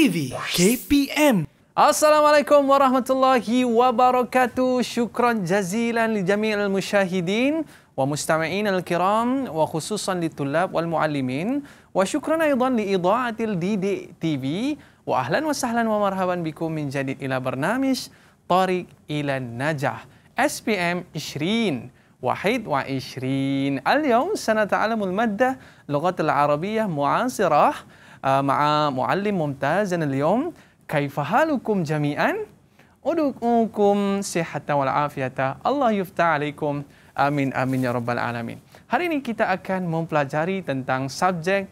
TV KPM السلام عليكم ورحمة الله وبركاته شكرا جزيلا لجميع المشاهدين ومستمعين الكرام وخصوصا للطلاب والمعلمين وشكرا أيضا لإضاءة الدي دي تي في وأهلا وسهلا ومرحبا بكم من جديد إلى برنامج طريق إلى النجاح اس بي ام 20 21 اليوم سنتعلم المادة لغة العربية معاصرة Ah, ma'a muallim mumtaz dan al-yawm kaifa halukum jami'an udukum sihatan wal afiyata Allah yufta alaikum amin amin ya rabbal alamin hari ini kita akan mempelajari tentang subjek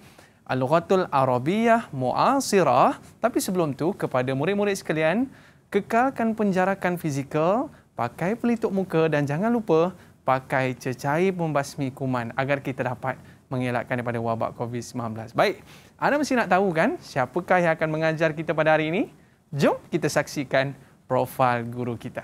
al-lughatul arabiyah muasirah tapi sebelum tu kepada murid-murid sekalian kekalkan penjarakan fizikal pakai pelitup muka dan jangan lupa pakai cecair membasmi kuman agar kita dapat mengelakkan daripada wabak COVID-19. Baik, anda mesti nak tahu kan siapakah yang akan mengajar kita pada hari ini? Jom kita saksikan profil guru kita.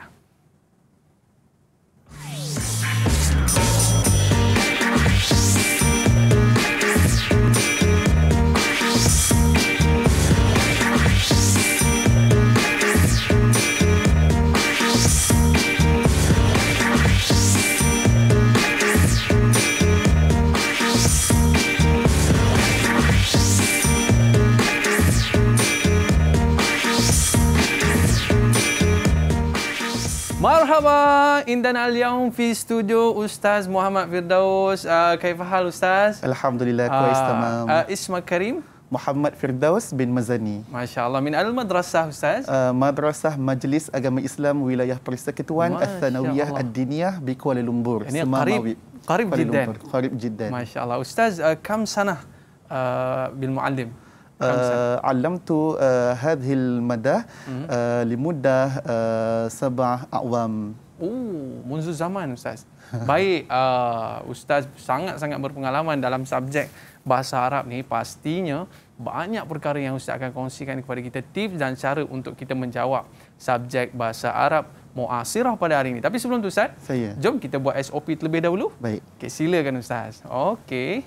Mindanao yang fi studio Ustaz Muhammad Firdaus. Uh, ah, Kaifahal Ustaz? Alhamdulillah, ah, kuais uh, tamam. Uh, Isma Karim? Muhammad Firdaus bin Mazani. Masya Allah. Min al-madrasah Ustaz? Uh, madrasah Majlis Agama Islam Wilayah Persekutuan Al-Thanawiyah Ad-Diniyah di Kuala Lumpur. Ini Semama qarib, qarib, qarib jiddan. Qarib jiddan. Masya Allah. Ustaz, uh, kam sana uh, bin muallim? Uh, alamtu uh, hadhil madah uh, mhm. limudah uh, sabah awam. Oh, Munzul Zaman Ustaz. Baik, uh, Ustaz sangat-sangat berpengalaman dalam subjek bahasa Arab ni. Pastinya banyak perkara yang Ustaz akan kongsikan kepada kita. Tips dan cara untuk kita menjawab subjek bahasa Arab muasirah pada hari ini. Tapi sebelum tu Ustaz, Saya. jom kita buat SOP terlebih dahulu. Baik. Okay, silakan Ustaz. Okey.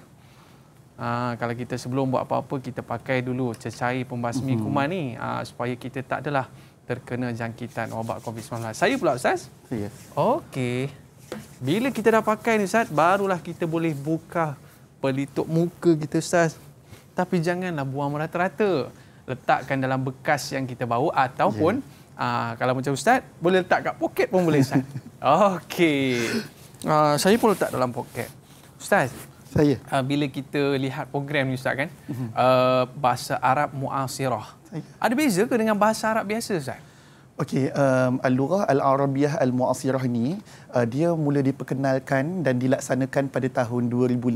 Uh, kalau kita sebelum buat apa-apa, kita pakai dulu cecair pembasmi uh-huh. kuman ni. Uh, supaya kita tak adalah terkena jangkitan wabak COVID-19. Saya pula Ustaz? Ya. Yes. Okey. Bila kita dah pakai ni Ustaz, barulah kita boleh buka pelitup muka kita Ustaz. Tapi janganlah buang merata-rata. Letakkan dalam bekas yang kita bawa ataupun yeah. Ya. aa, kalau macam Ustaz, boleh letak kat poket pun boleh Ustaz. Okey. Uh, saya pun letak dalam poket. Ustaz, saya. Uh, bila kita lihat program ni Ustaz kan, uh, bahasa Arab muasirah. Ada beza ke dengan bahasa Arab biasa Ustaz? Okey, um, Al-Lughah Al-Arabiyah Al-Mu'asirah ni uh, dia mula diperkenalkan dan dilaksanakan pada tahun 2015. Uh-huh.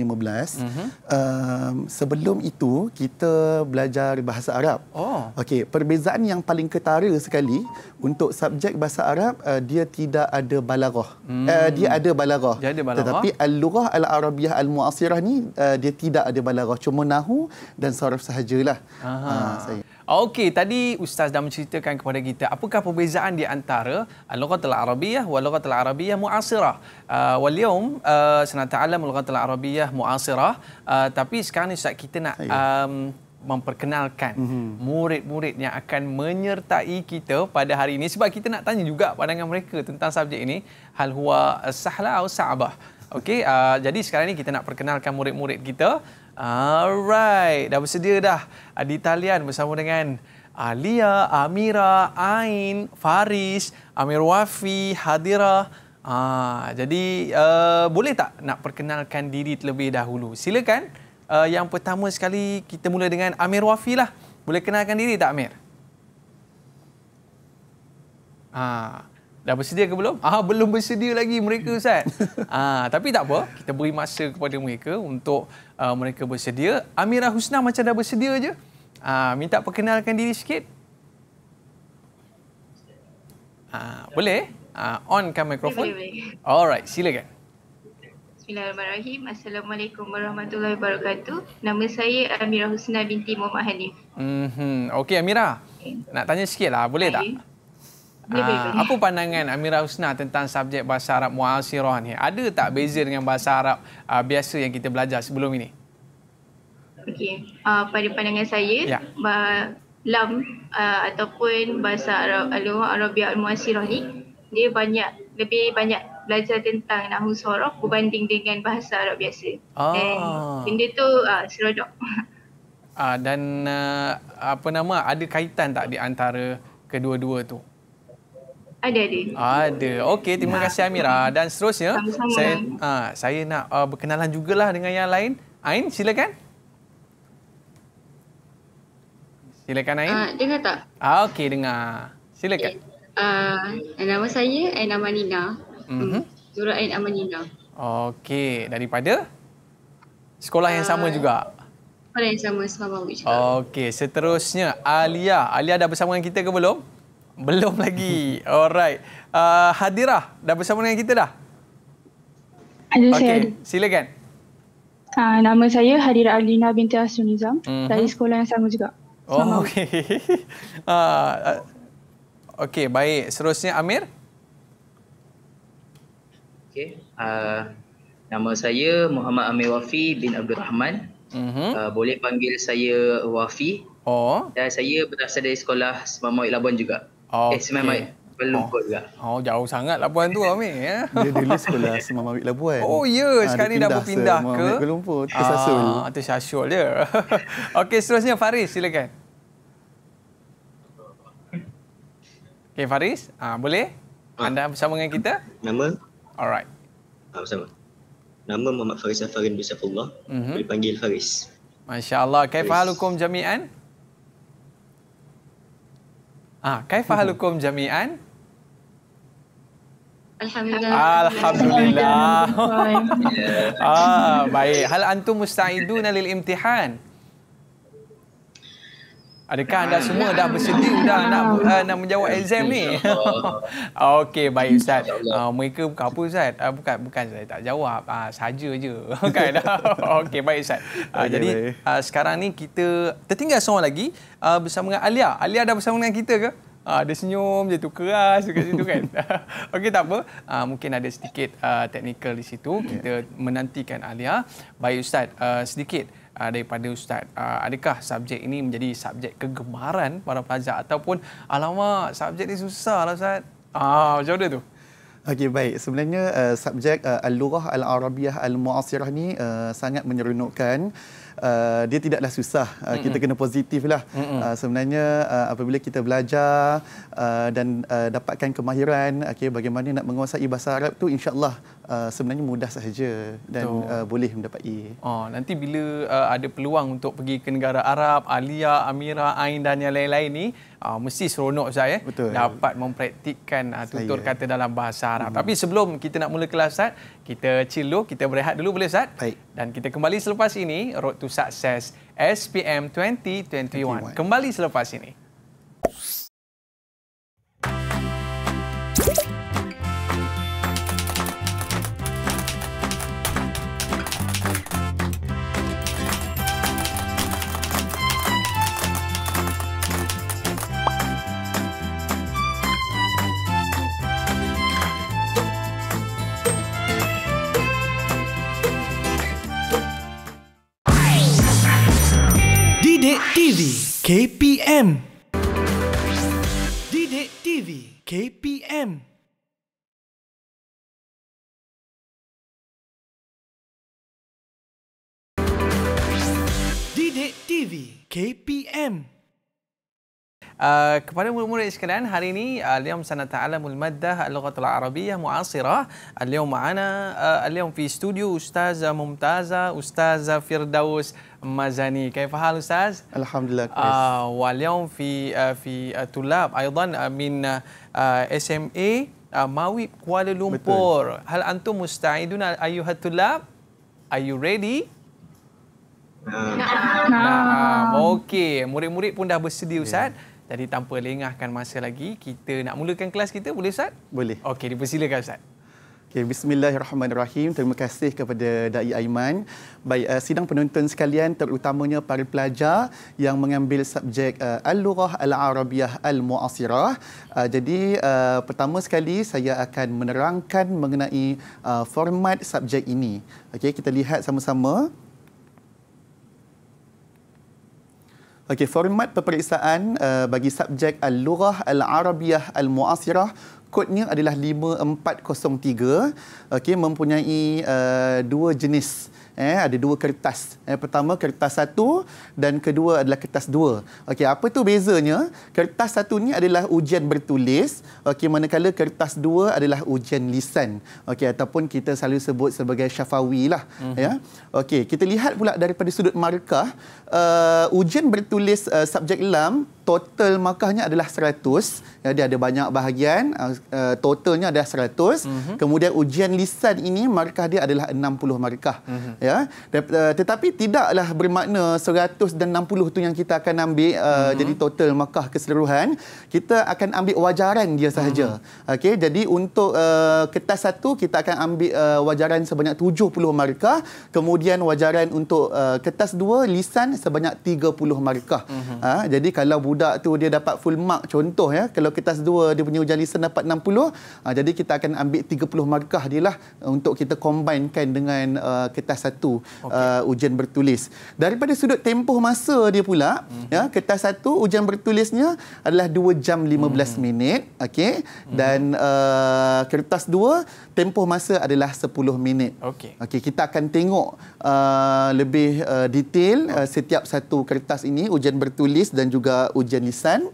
Mhm. Um, sebelum itu kita belajar bahasa Arab. Oh. Okey, perbezaan yang paling ketara sekali untuk subjek bahasa Arab uh, dia tidak ada balaghah. Hmm. Uh, dia ada balaghah. Tetapi Al-Lughah Al-Arabiyah Al-Mu'asirah ni uh, dia tidak ada balaghah, cuma nahu dan saraf sahajalah. Ha, uh, saya. Okey, tadi Ustaz dah menceritakan kepada kita apakah perbezaan di antara Al-Lughatul uh, Arabiyah wa Al-Lughatul Arabiyah Mu'asirah. Uh, Waliyum, uh, senang ta'ala Al-Lughatul Arabiyah Mu'asirah. Uh, tapi sekarang ni Ustaz, kita nak um, memperkenalkan mm-hmm. murid-murid yang akan menyertai kita pada hari ini. Sebab kita nak tanya juga pandangan mereka tentang subjek ini. Hal huwa sahla atau sa'bah. Okey, uh, jadi sekarang ni kita nak perkenalkan murid-murid kita. Alright, dah bersedia dah ah, di talian bersama dengan Alia, Amira, Ain, Faris, Amir Wafi, Hadira. Ah, jadi uh, boleh tak nak perkenalkan diri terlebih dahulu? Silakan. Uh, yang pertama sekali kita mula dengan Amir Wafi lah. Boleh kenalkan diri tak Amir? Ah, dah bersedia ke belum? Ah, belum bersedia lagi mereka Ustaz. ah, tapi tak apa, kita beri masa kepada mereka untuk uh, mereka bersedia. Amira Husna macam dah bersedia je. Uh, minta perkenalkan diri sikit. Uh, boleh? Uh, eh? onkan mikrofon. Boleh, boleh. Alright, silakan. Bismillahirrahmanirrahim. Assalamualaikum warahmatullahi wabarakatuh. Nama saya Amira Husna binti Muhammad Hanif. Mm-hmm. Okey Amira, okay. nak tanya sikit lah. Boleh Hai. tak? Ah, apa pandangan Amira Husna tentang subjek bahasa Arab muasirah ni? Ada tak beza dengan bahasa Arab uh, biasa yang kita belajar sebelum ini? Okey, uh, pada pandangan saya, ya. bah- lam uh, ataupun bahasa Arab Al-Arabia Al-Muasirah ni dia banyak lebih banyak belajar tentang nahwu sorof berbanding dengan bahasa Arab biasa. Oh. And benda tu uh, seronok. Uh, dan uh, apa nama ada kaitan tak di antara kedua-dua tu? Uh, ada, ada. Ada. Okey, terima ya. kasih Amira. Dan seterusnya, saya, ha, saya nak uh, berkenalan jugalah dengan yang lain. Ain, silakan. Silakan Ain. Uh, dengar tak? Ah, Okey, dengar. Silakan. Okay. Uh, eh, ah, nama saya Ain Amanina. Surah mhm. hmm, uh-huh. Ain Amanina. Okey, daripada? Sekolah yang uh, sama ah, juga? Sekolah yang sama, sama juga. Okey, seterusnya Alia. Alia dah bersama dengan kita ke belum? Belum lagi. Alright. Uh, Hadirah, dah bersama dengan kita dah? Ada okay. saya. Ada. Silakan. Uh, nama saya Hadirah Alina binti Asun Nizam. Uh-huh. Dari sekolah yang sama juga. Selamat oh, okay. uh, okay, baik. Seterusnya Amir. Okay. Uh, nama saya Muhammad Amir Wafi bin Abdul Rahman. Uh-huh. Uh, boleh panggil saya Wafi. Oh. Dan saya berasal dari sekolah Semamawik Labuan juga. Okay. Eh, Semai Oh. juga. Oh, jauh sangat Labuan tu, Amir. Ya? Dia dulu sekolah Semai Mawik Labuan. Oh, ya. Yeah. Sekarang ha, ni dah berpindah ke? Kuala Lumpur. Ke Sasul. Ah, tu Sasul dia. Okey, seterusnya Faris, silakan. Okey, Faris. Ah, boleh? Ah. Anda bersama dengan kita? Nama? Alright. Ah, bersama. Nama Muhammad Faris Afarin bin Safullah. Mm-hmm. Boleh panggil Faris. Masya-Allah. Kaifa halukum jami'an? Ah, kaifah halukum jami'an? Alhamdulillah. Alhamdulillah. ah, baik. Hal antum musta'idun lil imtihan? Adakah anda semua dah bersedia dah nak uh, nak menjawab exam ni? Okey, baik ustaz. Uh, mereka bukan apa ustaz? Uh, bukan bukan saya tak jawab. Uh, saja je. Kan? Okey, baik ustaz. Uh, okay, jadi baik. Uh, sekarang ni kita tertinggal seorang lagi uh, bersama dengan Alia. Alia dah bersama dengan kita ke? Uh, dia senyum je tu keras dekat situ kan. Okey tak apa. Uh, mungkin ada sedikit uh, technical di situ. Ya. Kita menantikan Alia. Baik ustaz, uh, sedikit uh, daripada Ustaz. Uh, adakah subjek ini menjadi subjek kegemaran para pelajar ataupun alamak subjek ini susah lah Ustaz? Ah, macam mana tu? Okey baik sebenarnya uh, subjek uh, al-lughah al-arabiyah al-mu'asirah ni uh, sangat menyeronokkan Uh, dia tidaklah susah. Uh, mm-hmm. Kita kena positiflah. lah. mm Uh, sebenarnya uh, apabila kita belajar uh, dan uh, dapatkan kemahiran, okay, bagaimana nak menguasai bahasa Arab tu, insyaAllah Uh, sebenarnya mudah sahaja dan so. uh, boleh mendapati. Oh, ah, nanti bila uh, ada peluang untuk pergi ke negara Arab, Alia, Amira, Ain dan yang lain-lain ni, uh, mesti seronok saya Betul. dapat mempraktikkan uh, tutur saya. kata dalam bahasa Arab. Hmm. Tapi sebelum kita nak mula kelas, Sat, kita chill dulu, kita berehat dulu boleh, Sat? Baik. Dan kita kembali selepas ini, Road to Success SPM 2021. 21. Kembali selepas ini. Oops. KPM Didik TV KPM Didik TV KPM uh, kepada murid-murid sekalian hari ini اليوم سنتعلم المادة اللغة العربية معاصرة اليوم معنا اليوم في استوديو أستاذة ممتازة أستاذة فردوس Mazani. Kaifa hal ustaz? Alhamdulillah. Uh, wa al fi uh, fi uh, tulab aidan uh, min uh, SMA uh, Mawi Kuala Lumpur. Betul. Hal antum musta'idun ayuhat tulab? Are you ready? Nah, okey. Murid-murid pun dah bersedia yeah. ustaz. Jadi tanpa lengahkan masa lagi, kita nak mulakan kelas kita boleh ustaz? Boleh. Okey, dipersilakan ustaz. Okay, Bismillahirrahmanirrahim. Terima kasih kepada Dai Aiman. Baik, uh, sidang penonton sekalian terutamanya para pelajar yang mengambil subjek uh, eh, Al-Lughah Al-Arabiyah Al-Mu'asirah. Uh, jadi, uh, pertama sekali saya akan menerangkan mengenai uh, format subjek ini. Okey, kita lihat sama-sama. Okey, format peperiksaan uh, bagi subjek Al-Lughah Al-Arabiyah Al-Mu'asirah kodnya adalah 5403 okey mempunyai uh, dua jenis Eh, ada dua kertas. Eh, pertama kertas satu dan kedua adalah kertas dua. Okey, apa tu bezanya? Kertas satu ni adalah ujian bertulis. Okey, manakala kertas dua adalah ujian lisan. Okey, ataupun kita selalu sebut sebagai syafawi lah. Mm-hmm. Ya. Okey, kita lihat pula daripada sudut markah. Uh, ujian bertulis uh, subjek lam total markahnya adalah 100. Ya, dia ada banyak bahagian. Uh, uh totalnya adalah 100. Mm-hmm. Kemudian ujian lisan ini markah dia adalah 60 markah. Mm-hmm. Ya ya eh, tetapi tidaklah bermakna 160 tu yang kita akan ambil uh, uh-huh. jadi total Mekah keseluruhan kita akan ambil wajaran dia sahaja uh-huh. okey jadi untuk uh, kertas satu kita akan ambil uh, wajaran sebanyak 70 markah kemudian wajaran untuk uh, kertas dua lisan sebanyak 30 markah uh-huh. ha, jadi kalau budak tu dia dapat full mark contoh ya kalau kertas dua dia punya ujian lisan dapat 60 ha, jadi kita akan ambil 30 markah dia lah untuk kita combinekan dengan uh, kertas satu satu okay. uh, ujian bertulis. Daripada sudut tempoh masa dia pula, mm-hmm. ya, kertas satu ujian bertulisnya adalah 2 jam 15 mm-hmm. minit, okey. Hmm. Dan uh, kertas dua tempoh masa adalah 10 minit. Okay, Okey, kita akan tengok uh, lebih uh, detail uh, setiap satu kertas ini ujian bertulis dan juga ujian lisan.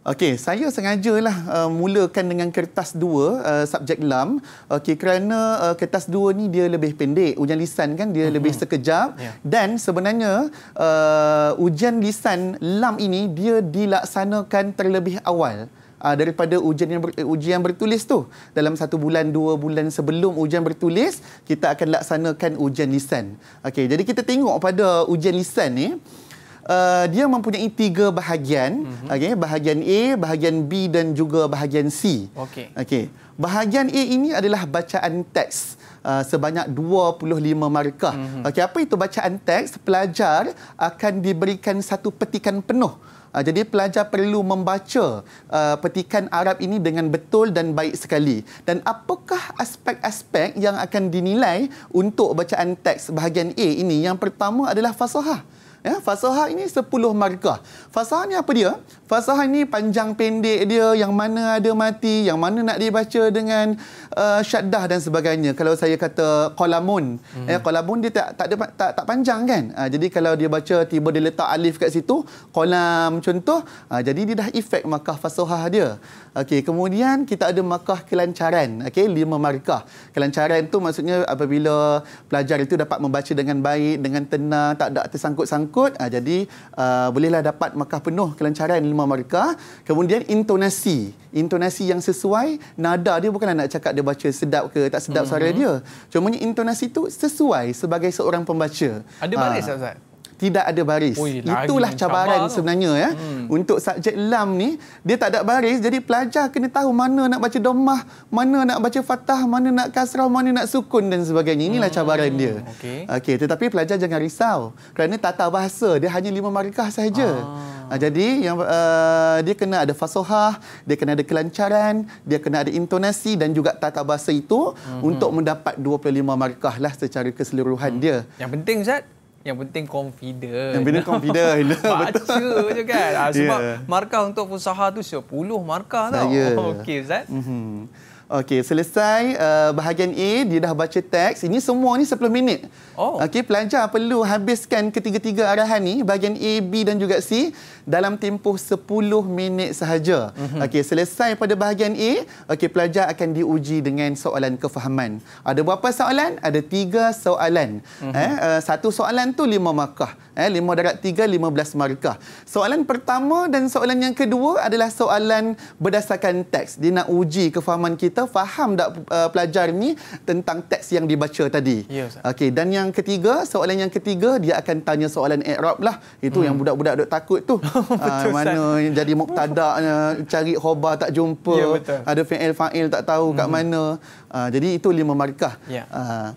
Okey, saya sengajalah uh, mulakan dengan kertas dua uh, subjek lam. Okey, kerana uh, kertas dua ni dia lebih pendek, ujian lisan kan dia mm-hmm. lebih mhm. sekejap yeah. dan sebenarnya uh, ujian lisan lam ini dia dilaksanakan terlebih awal uh, daripada ujian yang ber, ujian bertulis tu. Dalam satu bulan, dua bulan sebelum ujian bertulis, kita akan laksanakan ujian lisan. Okey, jadi kita tengok pada ujian lisan ni eh. Uh, dia mempunyai tiga bahagian. Mm -hmm. okay, bahagian A, bahagian B dan juga bahagian C. Okay. Okay. Bahagian A ini adalah bacaan teks. Uh, sebanyak 25 markah. Mm -hmm. okay, apa itu bacaan teks? Pelajar akan diberikan satu petikan penuh. Uh, jadi pelajar perlu membaca uh, petikan Arab ini dengan betul dan baik sekali. Dan apakah aspek-aspek yang akan dinilai untuk bacaan teks bahagian A ini? Yang pertama adalah fasohah. Mm Ya, fasahah ini 10 markah. Fasahah ini apa dia? Fasahan ni panjang pendek dia yang mana ada mati, yang mana nak dibaca dengan uh, syaddah dan sebagainya. Kalau saya kata kolamun, hmm. eh qolamun dia tak tak ada tak tak panjang kan? Uh, jadi kalau dia baca tiba dia letak alif kat situ, kolam contoh, uh, jadi dia dah efek makah fasahah dia. Okay kemudian kita ada makah kelancaran. Okay lima markah. Kelancaran tu maksudnya apabila pelajar itu dapat membaca dengan baik, dengan tenang, tak ada tersangkut-sangkut, uh, jadi uh, bolehlah dapat makah penuh kelancaran rumah mereka. Kemudian intonasi. Intonasi yang sesuai. Nada dia bukan nak cakap dia baca sedap ke tak sedap mm -hmm. suara mhm. dia. Cuma intonasi itu sesuai sebagai seorang pembaca. Ada baris ah. Ustaz? tidak ada baris. Ui, Itulah cabaran cabar. sebenarnya ya. Hmm. Untuk subjek lam ni, dia tak ada baris. Jadi pelajar kena tahu mana nak baca domah, mana nak baca fathah, mana nak kasrah, mana nak sukun dan sebagainya. Inilah hmm, cabaran dia. Okey. Okay, tetapi pelajar jangan risau. Kerana tata bahasa, dia hanya lima markah sahaja. Ah. ah. Jadi yang uh, dia kena ada fasohah, dia kena ada kelancaran, dia kena ada intonasi dan juga tata bahasa itu hmm. untuk mendapat 25 markah lah secara keseluruhan hmm. dia. Yang penting Zat, yang penting confident. Yang penting confident. Baca je kan. Ah, sebab yeah. markah untuk usaha tu 10 markah tau. Yeah. Okey Ustaz. Mm-hmm. Okey, selesai uh, bahagian A, dia dah baca teks. Ini semua ni 10 minit. Oh. Okey, pelajar perlu habiskan ketiga-tiga arahan ni, bahagian A, B dan juga C dalam tempoh 10 minit sahaja. Mm -hmm. Okey, selesai pada bahagian A, okey pelajar akan diuji dengan soalan kefahaman. Ada berapa soalan? Ada tiga soalan. Mm -hmm. Eh, uh, satu soalan tu lima markah. Eh, lima darat tiga, lima belas markah. Soalan pertama dan soalan yang kedua adalah soalan berdasarkan teks. Dia nak uji kefahaman kita kita faham tak uh, pelajar ni tentang teks yang dibaca tadi. Yeah, okay, dan yang ketiga, soalan yang ketiga dia akan tanya soalan Arab lah. Itu mm. yang hmm. budak-budak duk takut tu. betul, uh, mana yang jadi muktadaknya, cari khobar tak jumpa, yeah, ya, ada fa'il-fa'il tak tahu kat hmm. mana. Uh, jadi itu lima markah. Yeah. Ya. Uh,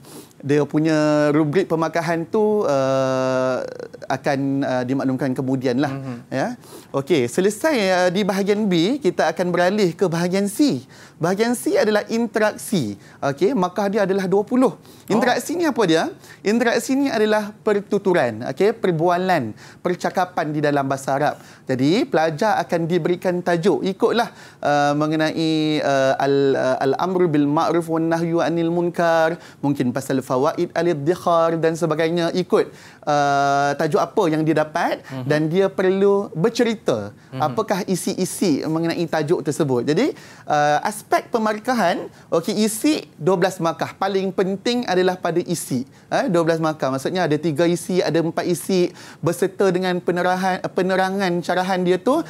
dia punya rubrik pemakahan tu uh, akan uh, dimaklumkan kemudian lah. Mm-hmm. Ya? Okey, selesai uh, di bahagian B, kita akan beralih ke bahagian C. Bahagian C adalah interaksi. Okey, markah dia adalah 20. Interaksi oh. ni apa dia? Interaksi ni adalah pertuturan, okey, perbualan, percakapan di dalam bahasa Arab. Jadi, pelajar akan diberikan tajuk ikutlah uh, mengenai uh, al uh, al bil ma'ruf ma'ruf wa nahyu anil munkar mungkin pasal fawaid al-dhikhar dan sebagainya ikut uh, tajuk apa yang dia dapat mm-hmm. dan dia perlu bercerita mm-hmm. apakah isi-isi mengenai tajuk tersebut jadi uh, aspek pemarkahan okey isi 12 markah paling penting adalah pada isi eh 12 markah maksudnya ada 3 isi ada 4 isi berserta dengan penerahan penerangan carahan dia tu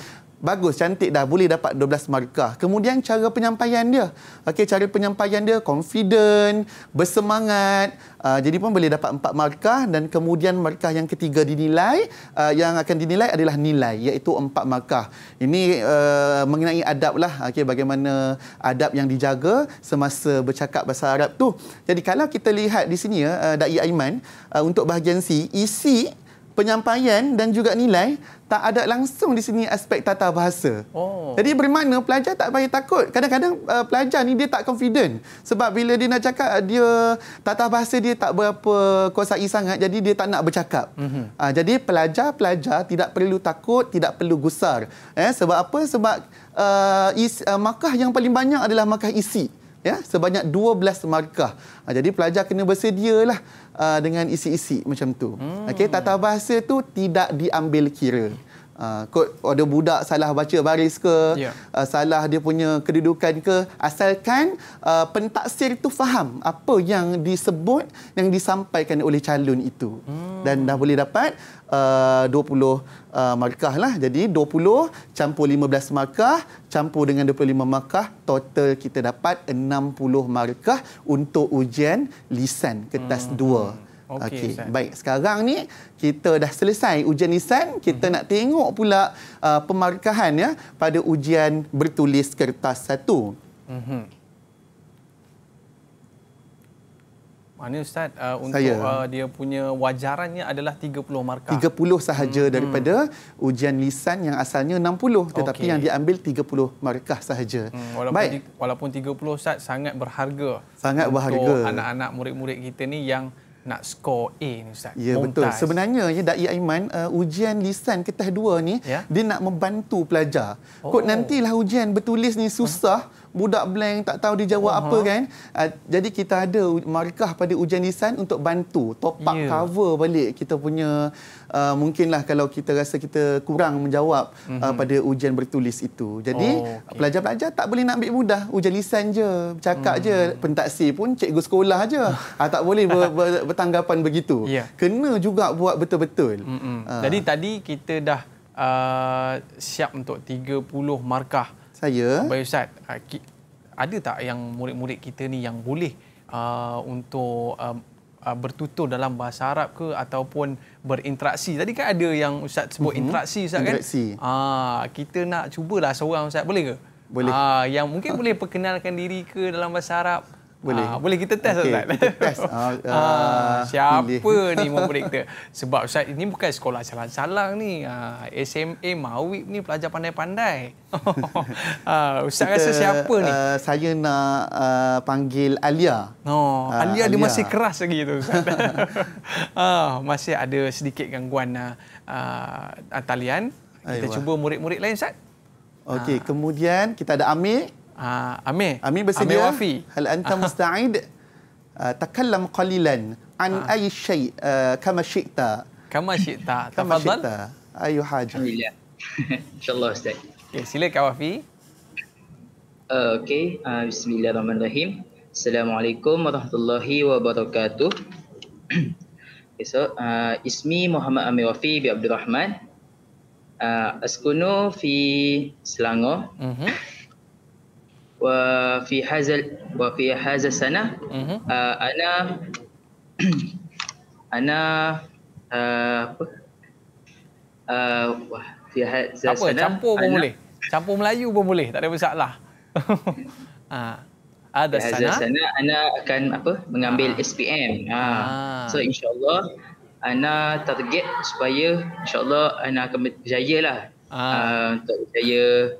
bagus cantik dah boleh dapat 12 markah kemudian cara penyampaian dia okey cara penyampaian dia confident bersemangat uh, jadi pun boleh dapat 4 markah dan kemudian markah yang ketiga dinilai uh, yang akan dinilai adalah nilai iaitu 4 markah ini uh, mengenai adab lah okey bagaimana adab yang dijaga semasa bercakap bahasa Arab tu jadi kalau kita lihat di sini ya uh, dai Aiman uh, untuk bahagian C isi e penyampaian dan juga nilai tak ada langsung di sini aspek tata bahasa. Oh. Jadi bermakna pelajar tak payah takut. Kadang-kadang uh, pelajar ni dia tak confident sebab bila dia nak cakap uh, dia tata bahasa dia tak berapa kuasai sangat jadi dia tak nak bercakap. Mm-hmm. Uh, jadi pelajar-pelajar tidak perlu takut, tidak perlu gusar. Eh sebab apa? Sebab uh, is, uh, markah yang paling banyak adalah markah isi. Ya, sebanyak 12 markah. Ah, jadi pelajar kena bersedia lah. Uh, dengan isi-isi macam tu. Hmm. Okey, tata bahasa tu tidak diambil kira. Ah, kot ada budak salah baca baris ke yeah. Ya. uh, salah dia punya kedudukan ke asalkan uh, pentaksir itu faham apa yang disebut yang disampaikan oleh calon itu hmm. dan dah boleh dapat uh, 20 uh, markah lah jadi 20 campur 15 markah campur dengan 25 markah total kita dapat 60 markah untuk ujian lisan kertas 2 hmm. Okey, okay. baik. Sekarang ni kita dah selesai ujian lisan, kita hmm. nak tengok pula uh, pemarkahan ya pada ujian bertulis kertas satu. Hmm. Ini Ustaz, uh, untuk Uh, dia punya wajarannya adalah 30 markah. 30 sahaja hmm. daripada ujian lisan yang asalnya 60 tetapi okay. yang diambil 30 markah sahaja. Hmm. Walaupun, Baik. Di, walaupun 30 Ustaz, sangat berharga. Sangat untuk berharga. Untuk anak-anak murid-murid kita ni yang nak skor A ni Ustaz. Ya, betul. Sebenarnya ya Dai Aiman uh, ujian lisan ketah 2 ni ya? dia nak membantu pelajar. Oh. Kot nantilah ujian bertulis ni susah. Huh? budak blank tak tahu dia jawab uh -huh. apa kan. Uh, jadi kita ada markah pada ujian lisan untuk bantu top up yeah. cover balik kita punya uh, mungkinlah kalau kita rasa kita kurang menjawab uh ah, -huh. Mhm. uh, pada ujian bertulis itu. Jadi oh, pelajar-pelajar oh, okay. tak boleh nak ambil mudah ujian lisan je, cakap hmm. je, pentaksi pun cikgu sekolah aje. uh, tak boleh ber ber bertanggapan begitu. Yeah. Kena juga buat betul-betul. Mm -mm. uh. Jadi tadi kita dah Uh, siap untuk 30 markah saya. Abang Ustaz, ah, ada tak yang murid-murid kita ni yang boleh uh, untuk uh, uh, bertutur dalam bahasa Arab ke ataupun berinteraksi? Tadi kan ada yang Ustaz sebut uh-huh. interaksi Ustaz kan? Ah, uh, kita nak cubalah seorang Ustaz boleh ke? Boleh. Uh, yang mungkin boleh perkenalkan diri ke dalam bahasa Arab? Boleh. Ha, boleh kita test okay, Ustaz. Kita test. Ha, ha, siapa pilih. ni memperikta? Sebab Ustaz ini bukan sekolah salang-salang ni. Ha, SMA Mawib ni pelajar pandai-pandai. ha, Ustaz kita, rasa siapa ni? Uh, saya nak uh, panggil Alia. Oh, uh, Alia, Alia dia masih keras lagi tu Ustaz. ha, masih ada sedikit gangguan uh, uh, talian. Kita Ayuh. cuba murid-murid lain Ustaz. Okey, kemudian kita ada Amir. Uh, Amir. Amir bersedia. Amir Wafi. Hal anta musta'id? Uh, takallam qalilan. An uh. Ha. ayy syai' uh, kama syi'ta. Kama syi'ta. kama syi'ta. Ayu haji. Alhamdulillah. InsyaAllah Ustaz. Okay, sila Kak Wafi. Uh, ah, okay. Uh, ah, Bismillahirrahmanirrahim. Assalamualaikum warahmatullahi wabarakatuh. okay, so, uh, ismi Muhammad Amir Wafi bin Abdul Rahman. Uh, askunu fi Selangor. Mm uh-huh. وفي هذا وفي هذا السنة أنا أنا في هذا السنة campur pun boleh campur Melayu pun boleh tak ada masalah ah, ada sana ada sana ana akan apa mengambil ah. SPM ha ah. ah. so insyaallah ana target supaya insyaallah ana akan berjaya lah uh, untuk berjaya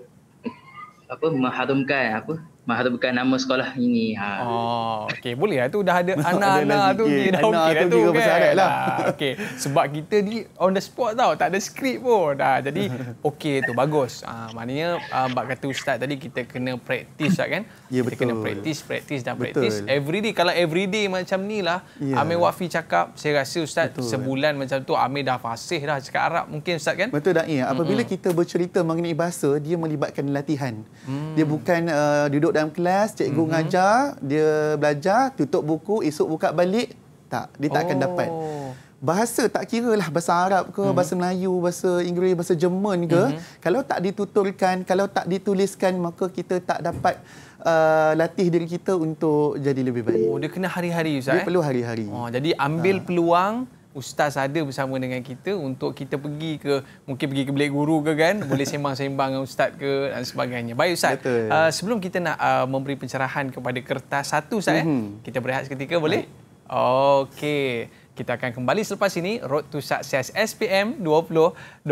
apa mengharumkan apa mengharumkan nama sekolah ini. Ha. Oh, okay boleh lah tu dah ada anak-anak ada tu dia dah okey lah lah. dah tu. tu kan? Lah. Okay, sebab kita ni on the spot tau tak ada skrip pun. Dah ha, jadi okey tu bagus. ha, maknanya ah ha, kata ustaz tadi kita kena praktis lah kan. Ya, kita betul. kena praktis, praktis dan praktis. Everyday, kalau day macam ni lah, ya. Amir Wafi cakap, saya rasa Ustaz, betul. sebulan macam tu Amir dah fasih dah cakap Arab mungkin Ustaz kan? Betul tak? Ya, apabila mm-hmm. kita bercerita mengenai bahasa, dia melibatkan latihan. Mm. Dia bukan uh, duduk dalam kelas, cikgu mm-hmm. ngajar, dia belajar, tutup buku, esok buka balik, tak, dia tak oh. akan dapat. Oh. Bahasa tak kira lah bahasa Arab ke, mm-hmm. bahasa Melayu, bahasa Inggeris, bahasa Jerman ke. Mm-hmm. Kalau tak dituturkan, kalau tak dituliskan, maka kita tak dapat uh, latih diri kita untuk jadi lebih baik. Oh, dia kena hari-hari Ustaz. Dia eh? perlu hari-hari. Oh, jadi ambil ha. peluang Ustaz ada bersama dengan kita untuk kita pergi ke mungkin pergi ke bilik guru ke kan boleh sembang-sembang dengan ustaz ke dan sebagainya. Baik ustaz. Uh, sebelum kita nak uh, memberi pencerahan kepada kertas satu ustaz mm-hmm. eh. Mhm. Kita berehat seketika boleh? Okey. Kita akan kembali selepas ini Road to Success SPM 2021.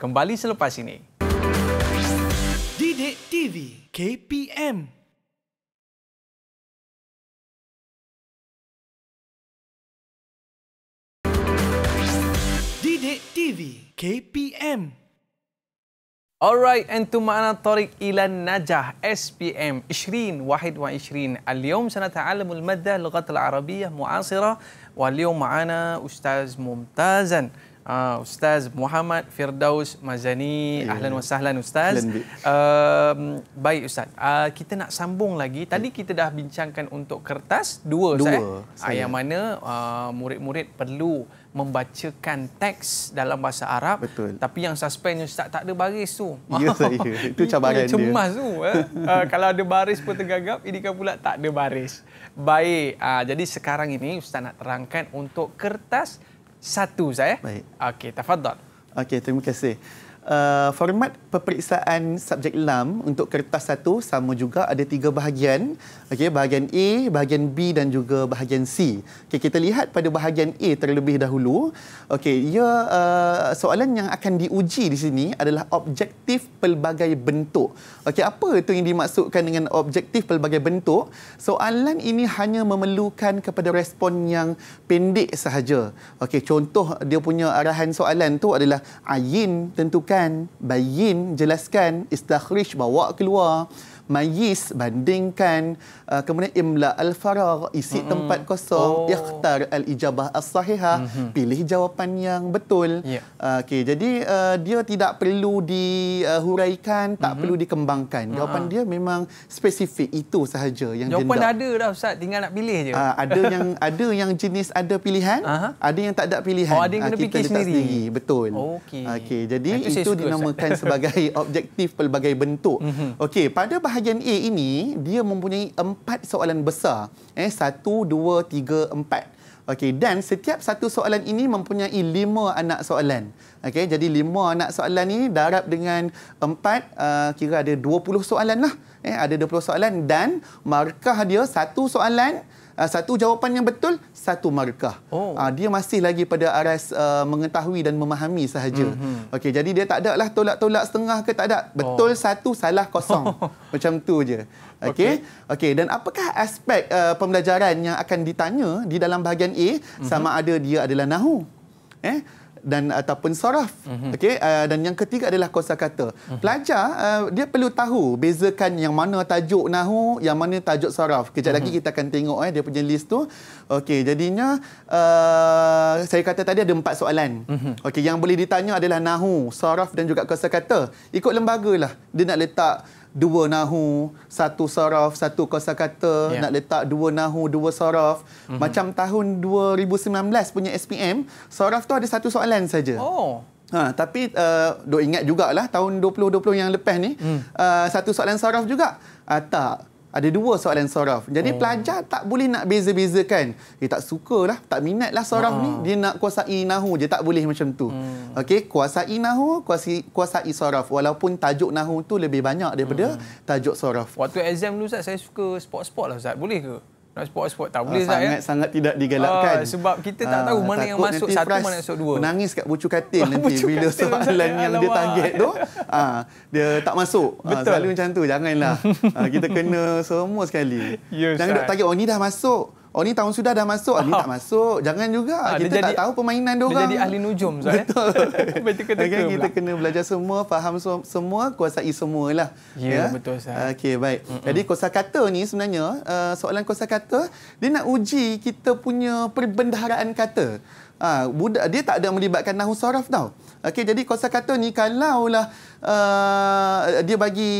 Kembali selepas ini. Didik TV KPM بدء تي في Alright, أنتم معنا الطريق إلى النجاح SPM 2021 اليوم سنتعلم المادة اللغات العربية معاصرة واليوم معنا أستاذ ممتازا Uh, Ustaz Muhammad Firdaus Mazani. Yeah. Ahlan wa sahlan Ustaz. Um, baik Ustaz. Uh, kita nak sambung lagi. Tadi kita dah bincangkan untuk kertas dua Ustaz. Dua. Eh? Ah, yang mana uh, murid-murid perlu membacakan teks dalam bahasa Arab. Betul. Tapi yang suspense Ustaz tak ada baris tu. Ya yeah, saya. Itu cabaran dia. Cemas tu. Eh? uh, kalau ada baris pun tergagap. Ini kan pula tak ada baris. Baik. Uh, jadi sekarang ini Ustaz nak terangkan untuk kertas satu saya. Baik. Okey, tafadhal. Okey, terima kasih uh, format peperiksaan subjek Islam untuk kertas satu sama juga ada tiga bahagian. Okey, bahagian A, bahagian B dan juga bahagian C. Okey, kita lihat pada bahagian A terlebih dahulu. Okey, ia uh, soalan yang akan diuji di sini adalah objektif pelbagai bentuk. Okey, apa itu yang dimaksudkan dengan objektif pelbagai bentuk? Soalan ini hanya memerlukan kepada respon yang pendek sahaja. Okey, contoh dia punya arahan soalan tu adalah ayin tentukan jelaskan, bayin, jelaskan, istakhrij, bawa keluar. Majis bandingkan uh, kemudian imla al-farag isi mm-hmm. tempat kosong oh. ikhtar al-ijabah as-sahiha mm-hmm. pilih jawapan yang betul yeah. uh, okey jadi uh, dia tidak perlu dihuraikan uh, tak mm-hmm. perlu dikembangkan jawapan uh-huh. dia memang spesifik itu sahaja yang jawapan dia ada dah ustaz tinggal nak pilih je uh, ada yang ada yang jenis ada pilihan uh-huh. ada yang tak ada pilihan oh, ada yang kena uh, kita fikir sendiri. sendiri betul okey okey jadi itu, itu dinamakan sebagai objektif pelbagai bentuk mm-hmm. okey pada bahagian bahagian A ini dia mempunyai empat soalan besar. Eh satu, dua, tiga, empat. Okey dan setiap satu soalan ini mempunyai lima anak soalan. Okey jadi lima anak soalan ni darab dengan empat uh, kira ada dua puluh soalan lah. Eh ada dua puluh soalan dan markah dia satu soalan. Ah, satu jawapan yang betul, satu markah. Oh. Ah, dia masih lagi pada aras uh, mengetahui dan memahami sahaja. Mm-hmm. Okay, jadi dia tak ada lah tolak-tolak setengah ke tak ada. Betul oh. satu, salah kosong. Macam tu je. Okay. Okay. okay, dan apakah aspek uh, pembelajaran yang akan ditanya di dalam bahagian A mm-hmm. sama mhm. ada dia adalah nahu? Eh? dan ataupun saraf. Mm-hmm. Okey uh, dan yang ketiga adalah kosakata. Mm-hmm. Pelajar uh, dia perlu tahu bezakan yang mana tajuk nahu, yang mana tajuk saraf. Kejap mm-hmm. lagi mhm. kita akan tengok eh dia punya list tu. Okey, jadinya uh, saya kata tadi ada empat soalan. Mm-hmm. Okey, yang boleh ditanya adalah nahu, saraf dan juga kosakata. Ikut lembagalah dia nak letak dua nahu, satu saraf, satu kosa kata, yeah. nak letak dua nahu, dua saraf. Mm-hmm. Macam tahun 2019 punya SPM, saraf tu ada satu soalan saja. Oh. Ha, tapi uh, ingat juga lah tahun 2020 yang lepas ni, mm. uh, satu soalan saraf juga. Uh, tak. Ada dua soalan soraf. Jadi oh. pelajar tak boleh nak beza-bezakan. Dia tak suka lah, tak minat lah soraf ah. ni. Dia nak kuasai nahu je, tak boleh macam tu. Hmm. Okey, kuasai nahu, kuasai, kuasai soraf. Walaupun tajuk nahu tu lebih banyak daripada hmm. tajuk soraf. Waktu exam dulu Ustaz, saya suka sport-sport lah Ustaz. Boleh ke? nak support-support tak ah, boleh sangat, ya. Sangat tidak digalakkan. Uh, sebab kita tak ah, tahu uh, mana yang masuk satu mana yang masuk dua. Menangis kat bucu katil nanti bucu bila soalan yang alamak. dia target tu uh, dia tak masuk. Betul. Uh, selalu macam tu janganlah. uh, kita kena semua sekali. Yes, Jangan duk target oh ni dah masuk. Oh ni tahun sudah dah masuk, ah, ni tak ah. masuk. Jangan juga. Ha, kita jadi, tak tahu permainan dia orang. Jadi ahli nujum Zoe. Betul. betul okay, kita kena belajar semua, faham so, semua, kuasai semualah. Ya, yeah, yeah? betul Ustaz. Okey, baik. Mm -mm. Jadi kosakata ni sebenarnya uh, soalan kata dia nak uji kita punya perbendaharaan kata. Ha, budak, dia tak ada melibatkan nahu saraf tau. Okey jadi kosa kata ni kalaulah uh, dia bagi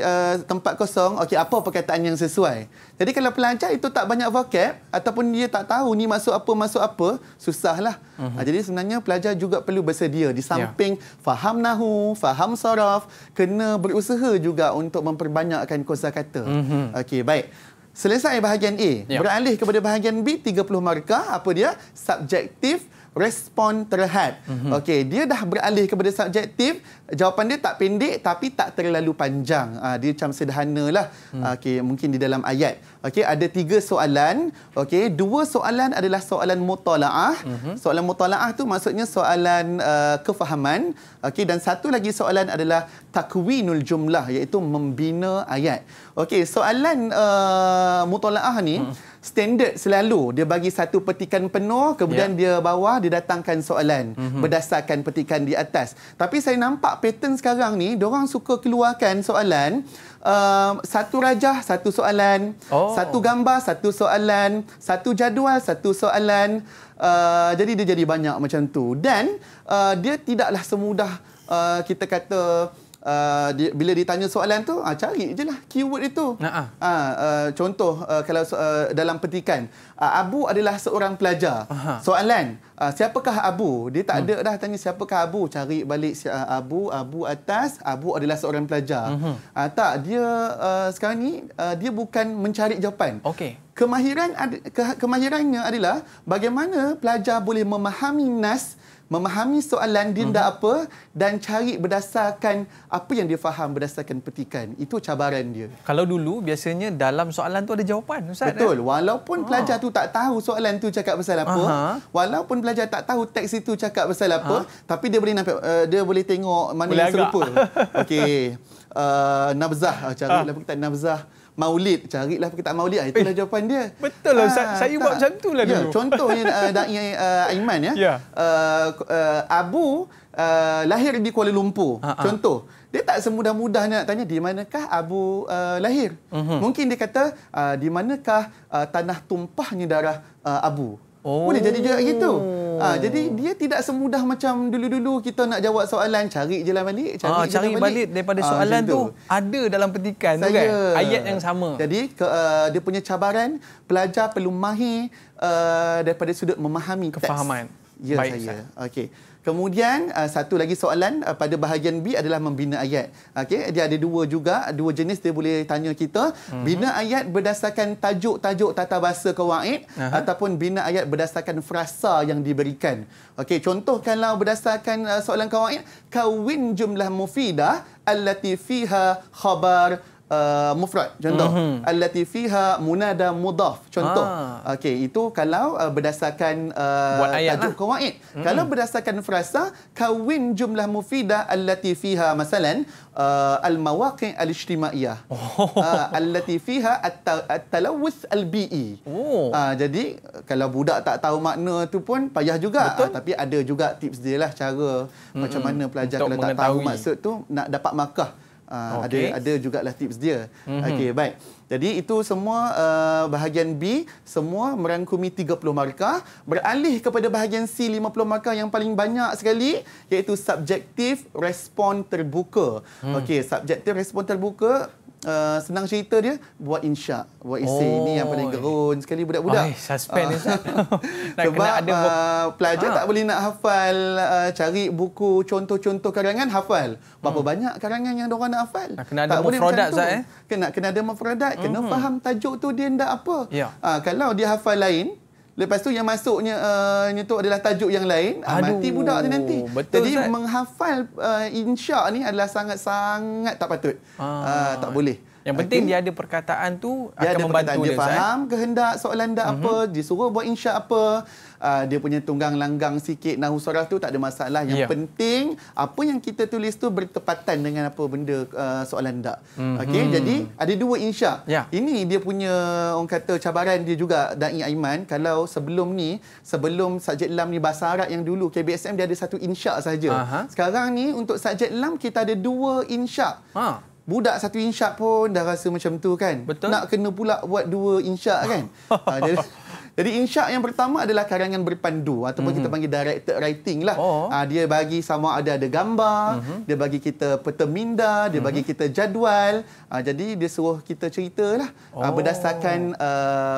uh, tempat kosong, okey apa perkataan yang sesuai. Jadi kalau pelancar itu tak banyak vokab ataupun dia tak tahu ni masuk apa masuk apa, susahlah. Uh -huh. ha, jadi sebenarnya pelajar juga perlu bersedia di ya. samping yeah. faham nahu, faham saraf, kena berusaha juga untuk memperbanyakkan kosa kata. Uh mhm. -huh. Okey baik selesai bahagian A yeah. beralih kepada bahagian B 30 markah apa dia subjektif respon terhad mm -hmm. okey dia dah beralih kepada subjektif Jawapan dia tak pendek tapi tak terlalu panjang. Uh, dia macam sederhanalah. Hmm. Ah, okay, mungkin di dalam ayat. Okay, ada tiga soalan. Okay, dua soalan adalah soalan mutalaah. Hmm. Soalan mutalaah tu maksudnya soalan uh, kefahaman. Okay, dan satu lagi soalan adalah takwinul jumlah iaitu membina ayat. Okay, soalan uh, mutalaah ni hmm. standard selalu dia bagi satu petikan penuh kemudian yeah. dia bawah dia datangkan soalan hmm. berdasarkan petikan di atas. Tapi saya nampak pattern sekarang ni orang suka keluarkan soalan Uh, satu rajah satu soalan oh. satu gambar satu soalan satu jadual satu soalan uh, jadi dia jadi banyak macam tu dan uh, dia tidaklah semudah uh, kita kata uh, di, bila ditanya soalan tu uh, cari je lah keyword itu nah, uh. Uh, uh, contoh uh, kalau uh, dalam petikan uh, Abu adalah seorang pelajar Aha. soalan uh, siapakah Abu dia tak hmm. ada dah tanya siapakah Abu cari balik si, uh, Abu Abu atas Abu adalah seorang pelajar hmm. uh, tak dia uh, sekarang ni uh, dia bukan mencari jawapan okey kemahiran ke, kemahirannya adalah bagaimana pelajar boleh memahami nas memahami soalan dia hendak mhm. apa dan cari berdasarkan apa yang dia faham berdasarkan petikan itu cabaran dia kalau dulu biasanya dalam soalan tu ada jawapan ustaz betul ya? walaupun ha. pelajar tu tak tahu soalan tu cakap pasal apa Aha. walaupun pelajar tak tahu teks itu cakap pasal apa ha. tapi dia boleh nampak uh, dia boleh tengok mana boleh yang serupa okey uh, nabzah cari ha. lah kita nabzah maulid carilah kita maulid ah itulah eh, jawapan dia betul lah ha, saya tak. buat macam tulah ya, dulu contohnya uh, dai uh, aiman ya, ya. Uh, uh, abu uh, lahir di Kuala Lumpur Ha-ha. contoh dia tak semudah-mudahnya nak tanya di manakah abu uh, lahir uh-huh. mungkin dia kata uh, di manakah uh, tanah tumpahnya darah uh, abu Oh. Boleh jadi juga oh. gitu. Ha, jadi dia tidak semudah macam dulu-dulu kita nak jawab soalan cari jalan balik cari, ha, cari jalan lah balik daripada ah, soalan ha, tu ada dalam petikan Saya, tu kan ayat yang sama jadi ke, uh, dia punya cabaran pelajar perlu mahir uh, daripada sudut memahami kefahaman teks. Ya, baik saya. okay. Kemudian uh, satu lagi soalan uh, pada bahagian B adalah membina ayat. Okey, dia ada dua juga, dua jenis dia boleh tanya kita. Mm-hmm. Bina ayat berdasarkan tajuk-tajuk tata bahasa kawaid uh-huh. ataupun bina ayat berdasarkan frasa yang diberikan. Okey, contohkanlah berdasarkan uh, soalan kawaid, kawin jumlah mufidah allati fiha khabar uh, mufrad contoh mm-hmm. allati fiha munada mudaf contoh ah. okey itu kalau uh, berdasarkan uh, tajuk lah. kaid mm-hmm. kalau berdasarkan frasa kawin jumlah mufidah allati fiha masalan uh, al mawaqi' al ijtimaiyah oh. uh, fiha at talawuth al bi'i oh. uh, jadi kalau budak tak tahu makna tu pun payah juga Uh, tapi ada juga tips dia lah cara mm-hmm. macam mhm. mana pelajar Untuk kalau mengetahui. tak tahu maksud tu nak dapat markah Uh, okay. ada ada lah tips dia. Mm-hmm. Okey, baik. Jadi itu semua uh, bahagian B semua merangkumi 30 markah. Beralih kepada bahagian C 50 markah yang paling banyak sekali iaitu subjektif respon terbuka. Mm. Okey, subjektif respon terbuka Uh, senang cerita dia buat insya buat isi oh. ni yang paling gerun sekali budak-budak Ay, suspense uh, sebab ada uh, pelajar ha. tak boleh nak hafal uh, cari buku contoh-contoh karangan hafal berapa hmm. banyak karangan yang diorang nak hafal nak kena tak ada boleh mufradat Zat, eh? kena, kena ada mufradat kena mm-hmm. faham tajuk tu dia nak apa yeah. Ya. uh, kalau dia hafal lain Lepas tu yang masuknya uh, itu adalah tajuk yang lain. Ah, Aduh, mati budak tu nanti. Betul, Jadi Zat. menghafal uh, insya' ni adalah sangat-sangat tak patut. Ah. Uh, tak boleh. Yang ah, penting okay. dia ada perkataan tu dia akan ada membantu dia. Dia eh? faham, kehendak, soalan dah uh -huh. apa, mhm. dia suruh buat insya' apa uh, dia punya tunggang langgang sikit nahu surah tu tak ada masalah yang yeah. penting apa yang kita tulis tu bertepatan dengan apa benda uh, soalan dak mm-hmm. okey jadi ada dua insya yeah. ini dia punya orang kata cabaran dia juga dai aiman kalau sebelum ni sebelum subjek lam ni bahasa arab yang dulu KBSM dia ada satu insya saja uh-huh. sekarang ni untuk subjek lam kita ada dua insya ha Budak satu insya pun dah rasa macam tu kan. Betul. Nak kena pula buat dua insya kan. ha, ah, jadi, Jadi insya' yang pertama adalah karangan berpandu ataupun mm -hmm. kita mhm. panggil director writing lah. Oh. Ah, dia bagi sama ada ada gambar, mm -hmm. dia bagi kita peta minda, dia mm -hmm. bagi mhm. kita jadual. Ah, jadi dia suruh kita ceritalah ah, oh. berdasarkan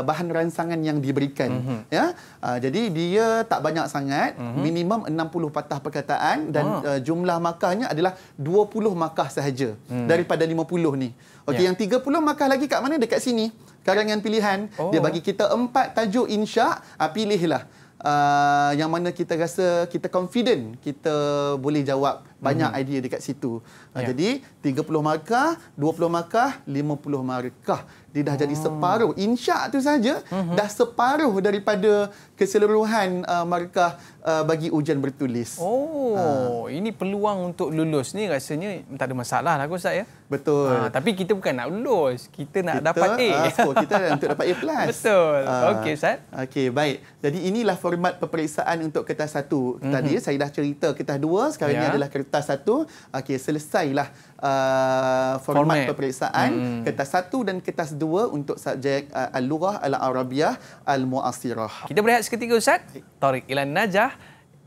bahan rangsangan yang diberikan. Mm -hmm. Ya. Jadi dia tak banyak sangat, mm -hmm. minimum 60 patah perkataan dan oh. jumlah makahnya adalah 20 markah sahaja mm. daripada 50 ni. Okey, ya. yang 30 markah lagi kat mana? Dekat sini. Karangan pilihan. Oh. Dia bagi kita empat tajuk insya' uh, pilihlah. Uh, yang mana kita rasa kita confident kita boleh jawab banyak hmm. idea dekat situ. Ah, ya. Uh, jadi 30 markah, 20 markah, 50 markah. Dia dah hmm. jadi oh. separuh. Insya' tu saja hmm. dah separuh daripada keseluruhan uh, markah uh, bagi ujian bertulis. Oh, uh. ini peluang untuk lulus ni rasanya tak ada masalah lah Ustaz ya. Betul. Ha, tapi kita bukan nak lulus. Kita nak kita, dapat A. Uh, ah, so kita untuk dapat A+. Betul. Uh, Okey, Ustaz. Okey, baik. Jadi inilah format peperiksaan untuk kertas satu. Mm -hmm. Tadi mhm. saya dah cerita kertas dua. Sekarang ya. ini adalah kertas satu. Okey, selesailah uh, format, format peperiksaan. Mm. Kertas satu dan kertas dua untuk subjek uh, Al-Lurah, Al-Arabiyah, Al-Mu'asirah. Kita berehat seketika, Ustaz. Tariq Ilan Najah,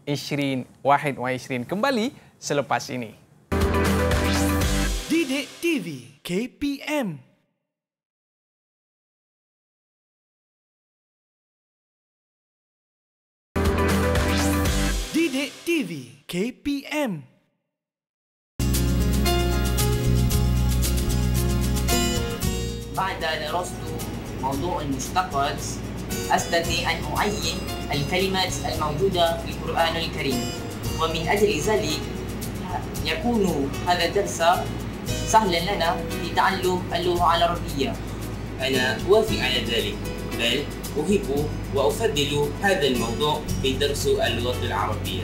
Ishrin Wahid Waishrin kembali selepas ini. مبادئ تي في كي بي ام دي تي في كي بي ام بعد دراسة موضوع المشتقات أستطيع أن أعين الكلمات الموجودة في القرآن الكريم ومن أجل ذلك يكون هذا الدرس سهلا لنا في تعلم اللغه العربيه انا اوافق على ذلك بل احب وافضل هذا الموضوع في درس اللغه العربيه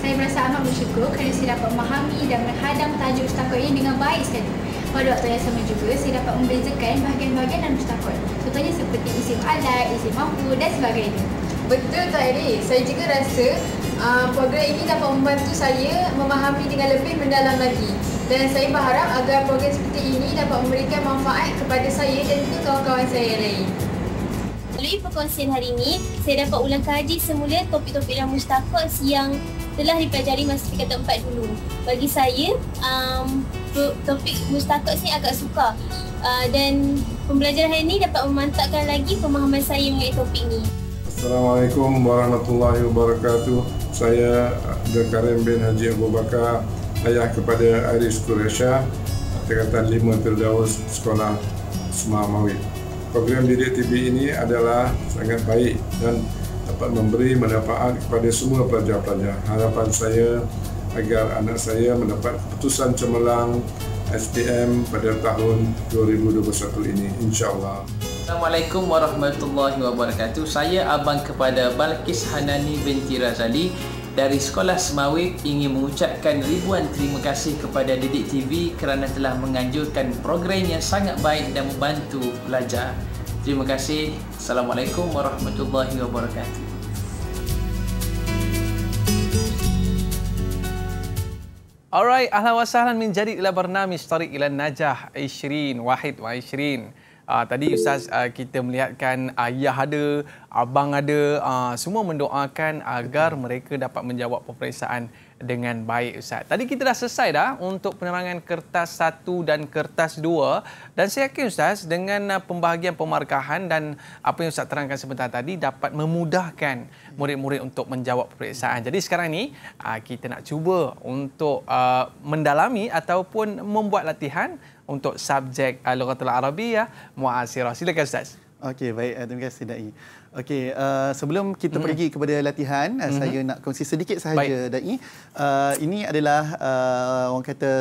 Saya merasa amat bersyukur kerana saya dapat memahami dan menghadam tajuk setakat ini dengan baik sekali. Pada waktu yang sama juga, saya dapat membezakan bahagian-bahagian dalam setakat. Contohnya seperti isim alat, isim mampu dan sebagainya. Betul tak ini? Saya juga rasa uh, program ini dapat membantu saya memahami dengan lebih mendalam lagi dan saya berharap agar program seperti ini dapat memberikan manfaat kepada saya dan juga kawan-kawan saya yang lain. Melalui perkongsian hari ini, saya dapat ulang kaji semula topik-topik dalam mustakos yang telah dipelajari masa peringkat empat dulu. Bagi saya, um, topik mustakos ni agak suka uh, dan pembelajaran hari ini dapat memantapkan lagi pemahaman saya mengenai topik ini. Assalamualaikum warahmatullahi wabarakatuh. Saya Dekarim bin Haji Abu Bakar saya kepada Irish Kuresha, Tingkatan 5 Firdaus Sekolah Sumamawi. Program Didik TV ini adalah sangat baik dan dapat memberi manfaat kepada semua pelajar-pelajar. Harapan saya agar anak saya mendapat keputusan cemerlang SPM pada tahun 2021 ini. InsyaAllah. Assalamualaikum warahmatullahi wabarakatuh. Saya abang kepada Balkis Hanani binti Razali dari Sekolah Semawik ingin mengucapkan ribuan terima kasih kepada Didik TV kerana telah menganjurkan program yang sangat baik dan membantu pelajar. Terima kasih. Assalamualaikum warahmatullahi wabarakatuh. Alright, ahlan wa sahlan min jadid ila barnami Tariq ila najah Aishrin, Wahid wa Aishrin. Uh, tadi Ustaz uh, kita melihatkan ah, ayah ada, abang ada, uh, semua mendoakan agar Betul. mereka dapat menjawab peperiksaan dengan baik Ustaz. Tadi kita dah selesai dah untuk penerangan kertas satu dan kertas dua, dan saya yakin Ustaz dengan uh, pembahagian pemarkahan dan apa yang Ustaz terangkan sebentar tadi dapat memudahkan murid-murid untuk menjawab peperiksaan. Jadi sekarang ni uh, kita nak cuba untuk uh, mendalami ataupun membuat latihan untuk subjek uh, Lugatul Arabiyah Muasirah. Silakan Ustaz. Okey, baik. Eh, terima kasih, Da'i. Okey, uh, sebelum kita mm-hmm. pergi kepada latihan, uh, mm-hmm. saya nak kongsi sedikit sahaja dan ini uh, ini adalah uh, orang kata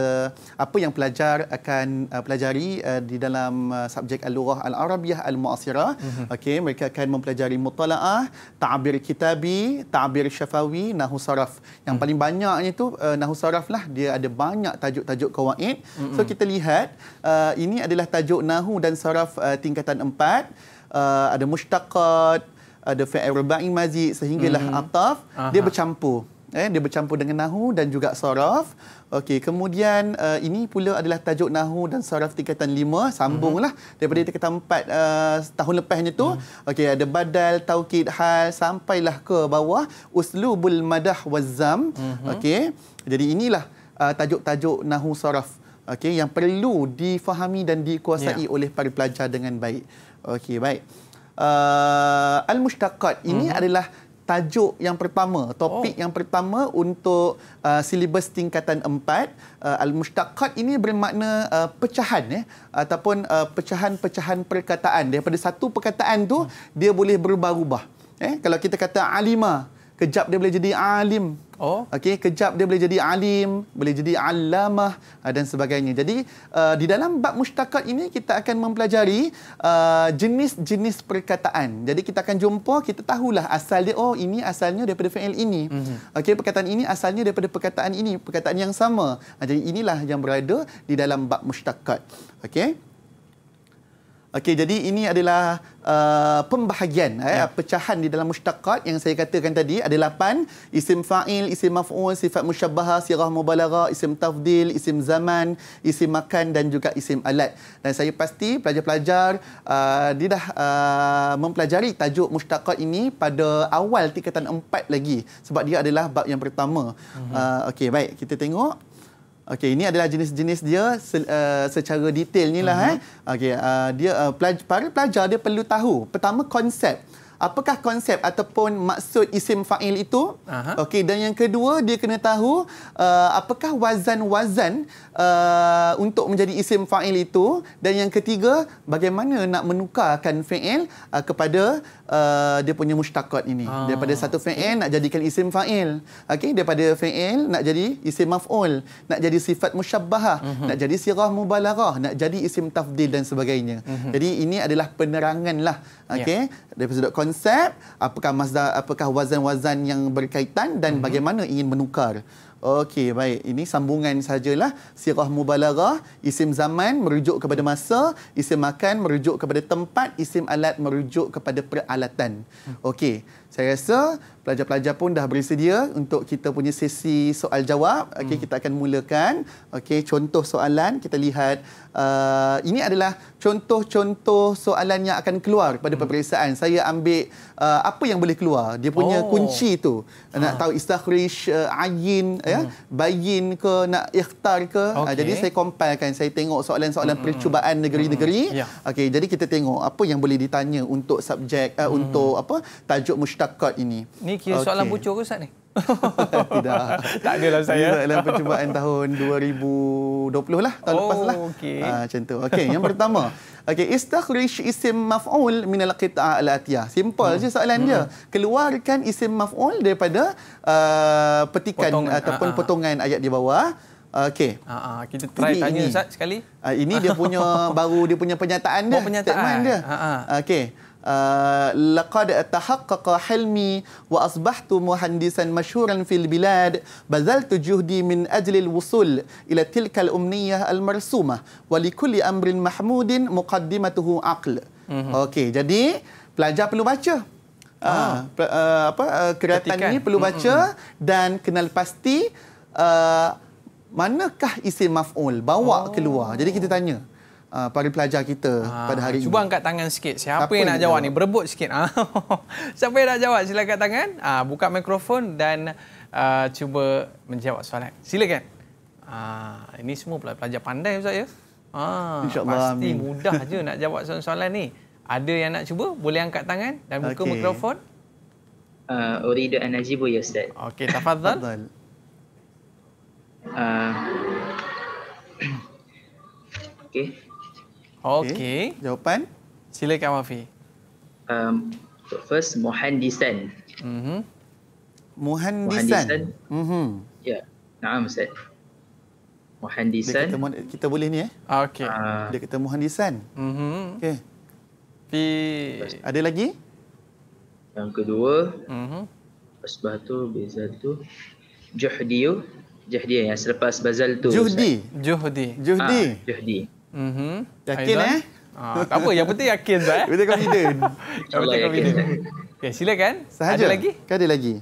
apa yang pelajar akan uh, pelajari uh, di dalam uh, subjek al-lughah al-arabiyah al-mu'asirah. Mm-hmm. Okey, mereka akan mempelajari mutalaah, Ta'abir kitabi, Ta'abir syafawi, Nahu Saraf. Yang mm-hmm. paling banyaknya itu uh, nahwu sarf lah, dia ada banyak tajuk-tajuk kawaid. Mm-hmm. So kita lihat uh, ini adalah tajuk Nahu dan Saraf uh, tingkatan empat. Uh, ada mushtaqat, ada fi'il rubai mazi sehinggalah mm-hmm. ataf, Aha. dia bercampur. Eh, dia bercampur dengan nahu dan juga saraf. Okey, kemudian uh, ini pula adalah tajuk nahu dan saraf tingkatan lima. Sambunglah mm-hmm. daripada tingkatan empat uh, tahun lepasnya tu. Mm-hmm. Okey, ada badal, taukid, hal, sampailah ke bawah. Uslubul madah wazzam. Mm-hmm. Okey, jadi inilah uh, tajuk-tajuk nahu saraf Okey, yang perlu difahami dan dikuasai yeah. oleh para pelajar dengan baik. Okey, baik. Uh, Al-Mushtaqat ini hmm. adalah tajuk yang pertama, topik oh. yang pertama untuk uh, silibus tingkatan 4. Uh, Al-Mushtaqat ini bermakna uh, pecahan eh, ataupun uh, pecahan-pecahan perkataan. Daripada satu perkataan tu hmm. dia boleh berubah-ubah. Eh, kalau kita kata alimah kejap dia boleh jadi alim. Oh. Okey, kejap dia boleh jadi alim, boleh jadi alamah ah, dan sebagainya. Jadi, uh, di dalam bab mustaqat ini kita akan mempelajari ah, jenis-jenis uh, perkataan. Jadi, kita akan jumpa, kita tahulah asal dia oh ini asalnya daripada fi'il ini. Mm -hmm. Okey, perkataan ini asalnya daripada perkataan ini, perkataan yang sama. Jadi, inilah yang berada di dalam bab mustaqat. Okey? Okey, jadi ini adalah uh, pembahagian, eh, ya. pecahan di dalam mushtaqat yang saya katakan tadi. Ada lapan, isim fa'il, isim maf'ul, sifat musyabbaha, sirah mubalara, isim tafdil, isim zaman, isim makan dan juga isim alat. Dan saya pasti pelajar-pelajar, uh, dia dah uh, mempelajari tajuk mushtaqat ini pada awal tingkatan empat lagi. Sebab dia adalah bab yang pertama. Uh mhm. -huh. uh, Okey, baik. Kita tengok. Okey, ini adalah jenis-jenis dia se uh, secara detailnya lah. Uh mhm. -huh. eh. Okey, uh, dia uh, eh, pelaj para pelajar dia perlu tahu pertama konsep. Apakah konsep ataupun maksud isim fa'il itu? Okey, dan yang kedua dia kena tahu uh, apakah wazan-wazan uh, untuk menjadi isim fa'il itu dan yang ketiga bagaimana nak menukarkan fa'il uh, kepada Uh, dia punya mustaqat ini. Ah. Daripada satu fi'il nak jadikan isim fa'il. Okey, daripada fi'il nak jadi isim maf'ul, nak jadi sifat musyabbahah, mm -hmm. nak jadi sirah mubalaghah, nak jadi isim tafdil dan sebagainya. Mm -hmm. Jadi ini adalah peneranganlah. Ya. Okey, yeah. daripada sudut konsep, apakah masdar, apakah wazan-wazan yang berkaitan dan mm -hmm. bagaimana ingin menukar. Okey, baik. Ini sambungan sajalah. Sirah mubalarah, isim zaman merujuk kepada masa, isim makan merujuk kepada tempat, isim alat merujuk kepada peralatan. Okey, saya rasa pelajar-pelajar pun dah bersedia untuk kita punya sesi soal jawab. Okey, hmm. kita akan mulakan. Okey, contoh soalan kita lihat uh, ini adalah contoh-contoh soalan yang akan keluar pada hmm. peperiksaan. Saya ambil uh, apa yang boleh keluar. Dia punya oh. kunci tu. Nak ah. tahu istakhrish, uh, ayin ya, hmm. ya, bayin ke nak ikhtar ke. Ah, okay. Uh, jadi saya compilekan, saya tengok soalan-soalan hmm. percubaan hmm. negeri-negeri. Hmm. Yeah. Okey, jadi kita tengok apa yang boleh ditanya untuk subjek uh, hmm. untuk apa tajuk mustaqat ini. Ni kira okay. soalan bucur ke Ustaz ni? Tidak. tak adalah saya. Ini soalan percubaan tahun 2020 lah. Tahun oh, lepas lah. Okay. Ha, ah, macam tu. Okay, yang pertama. Okay, istakhrij isim maf'ul min al-qita' al-atiyah. Simple hmm. je soalan hmm. dia. Keluarkan isim maf'ul daripada uh, petikan potongan. ataupun ha, ha. potongan ayat di bawah. Okey. Ha, ha. kita try ini. tanya Ustaz sekali. Uh, ini dia punya baru dia punya penyataan dia. Oh, penyataan. Statement dia. Ha, ha. Okey. لقد تحقق حلمي وأصبحت مهندسا مشهورا في البلاد بذلت جهدي من أجل الوصول إلى تلك الأمنية المرسومة ولكل أمر محمود مقدمته عقل أوكي جدي pelajar perlu baca ah. uh, apa uh, keratan ni perlu baca dan kenal pasti uh, manakah isim maf'ul bawa oh. keluar jadi kita tanya uh, para pelajar kita ha, pada hari cuba ini. Cuba angkat tangan sikit. Siapa, Siapa yang nak jawab, jawab ni? Berebut sikit. Ah. Siapa yang nak jawab? Silakan angkat tangan. Uh, buka mikrofon dan uh, cuba menjawab soalan. Silakan. Uh, ini semua pula pelajar pandai, Ustaz. Ya? Ah, InsyaAllah. Pasti amin. mudah je nak jawab soalan-soalan ni. Ada yang nak cuba? Boleh angkat tangan dan buka okay. mikrofon. Uh, Uridu an najibu ya Ustaz. Okey, tafadhal. uh, okay. Okey. Okay. Jawapan? Silakan Mafi. Um, first, Mohandisan. Mm-hmm. Mohandisan? Mm-hmm. Ya. Yeah. Naam, Ustaz. Mohandisan. Dia kita boleh ni eh. Ah, okey. Uh, dia kata Mohandisan. Mm-hmm. Okey. Fi... Ada lagi? Yang kedua. Mm-hmm. Asbah tu, Bezal tu. Juhdiu. Juhdi yang selepas Bazal tu. Juhdi. Juhdi. Juhdi. Ah, Juhdi. Mhm. Yakin eh? Ah, tak apa, yang penting yakin Zah. Kita eh. confident. Yang kau confident. Okay, silakan. Sahaja. Ada lagi? Kan ada lagi?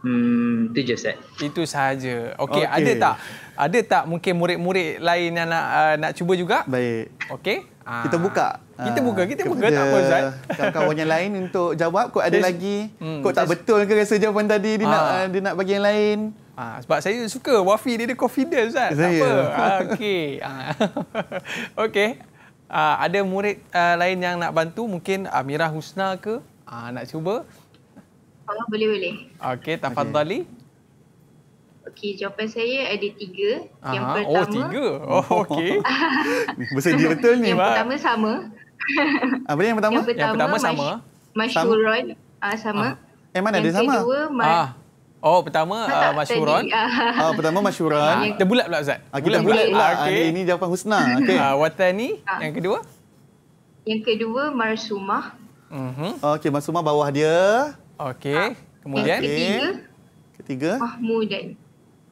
Hmm, itu je set. Itu sahaja. Okey, okay. ada tak? Ada tak mungkin murid-murid lain yang nak uh, nak cuba juga? Baik. Okey. Ah, ah. Kita buka. Kita buka, kita buka tak apa Zah. Kawan-kawan yang lain untuk jawab. Kau ada lagi? Hmm, Kok tak betul ke rasa jawapan tadi? Dia, ah. nak, dia nak bagi yang lain? Ha, sebab saya suka Wafi dia ada confidence kan. Tak apa. Ha, Okey. Ha. Okey. Ha, ada murid uh, lain yang nak bantu mungkin Amirah Husna ke? Ha, nak cuba? Ha, boleh boleh. Okey, Tafadhali. Okey, jawapan saya ada tiga. Aha. Yang oh, pertama. Oh, tiga. Oh, okey. Besar dia betul ni. Yang bah. pertama sama. Ha, boleh yang pertama? Yang pertama, yang pertama sama. Mas Mashuron. Sam- sama. Ha. Eh, mana yang ada sama? Yang kedua, Mar- Oh pertama uh, Masyuran. Ah uh, pertama Masyuran. Kita ah, bulat pula Ustaz. Ah, kita bulat pula. Okay. Ah, ah ini jawapan Husna. Okay. Ah, watan ni ah. yang kedua? Yang kedua Marsumah. Mhm. Uh -huh. Okey Marsumah bawah dia. Okey. Ah. Kemudian okay. ketiga? Ketiga? Mahmud.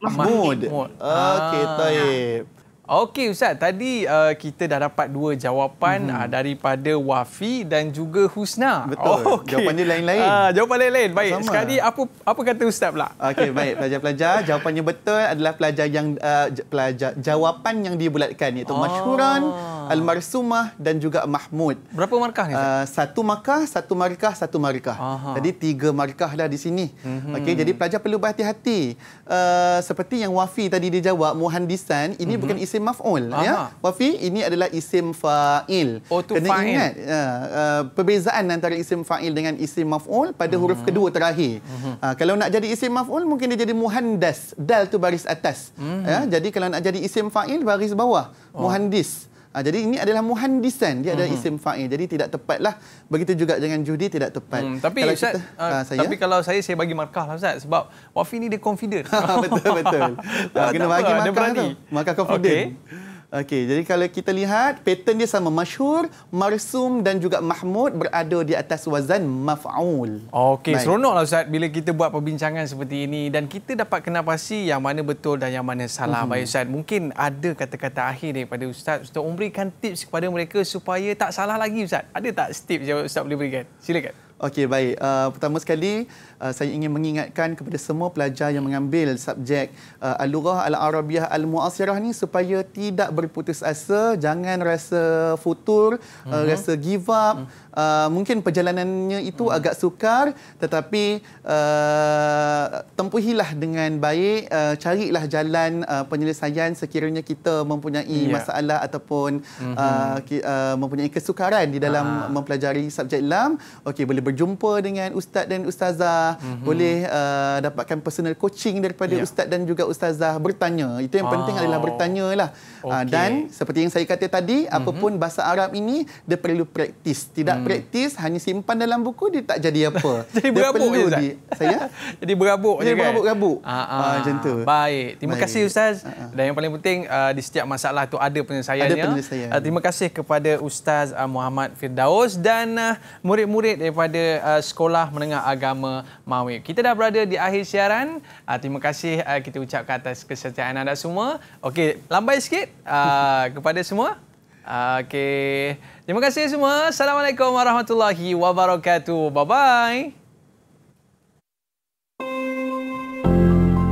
Mahmud. Mahmud. Ah. Okey, baik. Okey Ustaz, tadi uh, kita dah dapat dua jawapan mm-hmm. uh, daripada Wafi dan juga Husna. Betul. Oh, okay. Jawapannya lain-lain. Uh, jawapan lain-lain. Baik, Sama. sekali apa, apa kata Ustaz pula? Okey, baik. Pelajar-pelajar, jawapannya betul adalah pelajar yang uh, pelajar jawapan yang dibulatkan iaitu oh. Ah. Mashuran, Al-Marsumah dan juga Mahmud. Berapa markah ni Uh, satu markah, satu markah, satu markah. Aha. Jadi tiga markah dah di sini. Mm-hmm. Okey, jadi pelajar perlu berhati-hati. Uh, seperti yang Wafi tadi dia jawab, Muhandisan, ini mm-hmm. bukan isi isim maf'ul ya. Wafi ini adalah isim fa'il. Oh, Kena fa ingat uh, uh, perbezaan antara isim fa'il dengan isim maf'ul pada hmm. huruf mhm. kedua terakhir. Hmm. Uh, kalau nak jadi isim maf'ul mungkin dia jadi muhandas, dal tu baris atas. Hmm. Ya, jadi kalau nak jadi isim fa'il baris bawah, oh. muhandis. Ha, jadi ini adalah muhandisan. Dia adalah mhm. isim fa'il. Jadi tidak tepatlah. Begitu juga dengan judi tidak tepat. Hmm, tapi kalau Ustaz, kita, uh, saya? tapi kalau saya saya bagi markah lah Ustaz sebab Wafi ni dia confident. betul betul. Ha, kena bagi lah, markah tu. Markah confident. Okay. Okey, jadi kalau kita lihat pattern dia sama masyhur, marsum dan juga mahmud berada di atas wazan maf'ul. Okey, seronoklah ustaz bila kita buat perbincangan seperti ini dan kita dapat kenal pasti yang mana betul dan yang mana salah. Mm-hmm. Baik ustaz, mungkin ada kata-kata akhir daripada ustaz untuk memberikan tips kepada mereka supaya tak salah lagi ustaz. Ada tak tips yang ustaz boleh berikan? Silakan. Okey, baik. Uh, pertama sekali, uh, saya ingin mengingatkan kepada semua pelajar yang mengambil subjek uh, Al-Lughah Al-Arabiyah Al-Mu'asirah ni supaya tidak berputus asa, jangan rasa futur, uh, uh rasa give up. Uh-huh uh, mungkin perjalanannya itu hmm. agak sukar tetapi uh, tempuhilah dengan baik uh, carilah jalan uh, penyelesaian sekiranya kita mempunyai yeah. masalah ataupun mm -hmm. uh, uh, mempunyai kesukaran di dalam ah. mempelajari subjek Islam okey boleh berjumpa dengan ustaz dan ustazah mm -hmm. boleh uh, dapatkan personal coaching daripada yeah. ustaz dan juga ustazah bertanya itu yang oh. penting ah. adalah bertanyalah Ah, okay. Dan seperti yang saya kata tadi, mhm. apapun bahasa Arab ini, dia perlu praktis. Tidak hmm. praktis, hanya simpan dalam buku, dia tak jadi apa. jadi berabuk je, Di, saya? jadi berabuk jadi je, kan? Jadi berabuk-rabuk. Ah, ah, macam tu. Baik. Terima Baik. kasih, Ustaz. Aa. Dan yang paling penting, uh, di setiap masalah tu ada penyelesaiannya. Ada penyelesaian. Uh, terima kasih kepada Ustaz uh, Muhammad Firdaus dan uh, murid-murid daripada uh, Sekolah Menengah Agama Mawi. Kita dah berada di akhir siaran. Uh, terima kasih uh, kita ucapkan atas kesetiaan anda semua. Okey, lambai sikit uh, kepada semua. Uh, ah, okay. Terima kasih semua. Assalamualaikum warahmatullahi wabarakatuh. Bye-bye.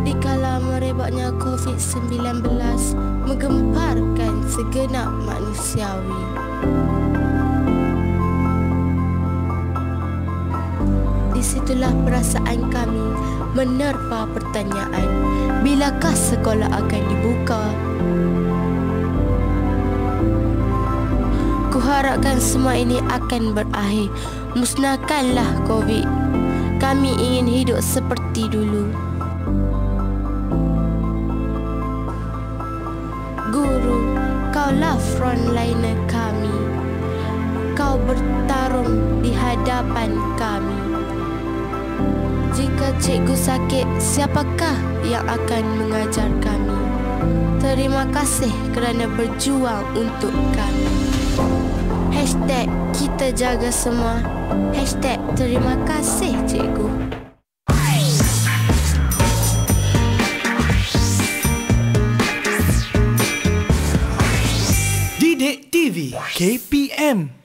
Dikala merebaknya COVID-19 menggemparkan segenap manusiawi. Disitulah perasaan kami menerpa pertanyaan. Bilakah sekolah Bilakah sekolah akan dibuka? Harapkan semua ini akan berakhir. Musnahkanlah COVID. Kami ingin hidup seperti dulu. Guru, kaulah frontliner kami. Kau bertarung di hadapan kami. Jika cikgu sakit, siapakah yang akan mengajar kami? Terima kasih kerana berjuang untuk kami. Hashtag kita jaga semua. Hashtag terima kasih cikgu. Didik TV KPM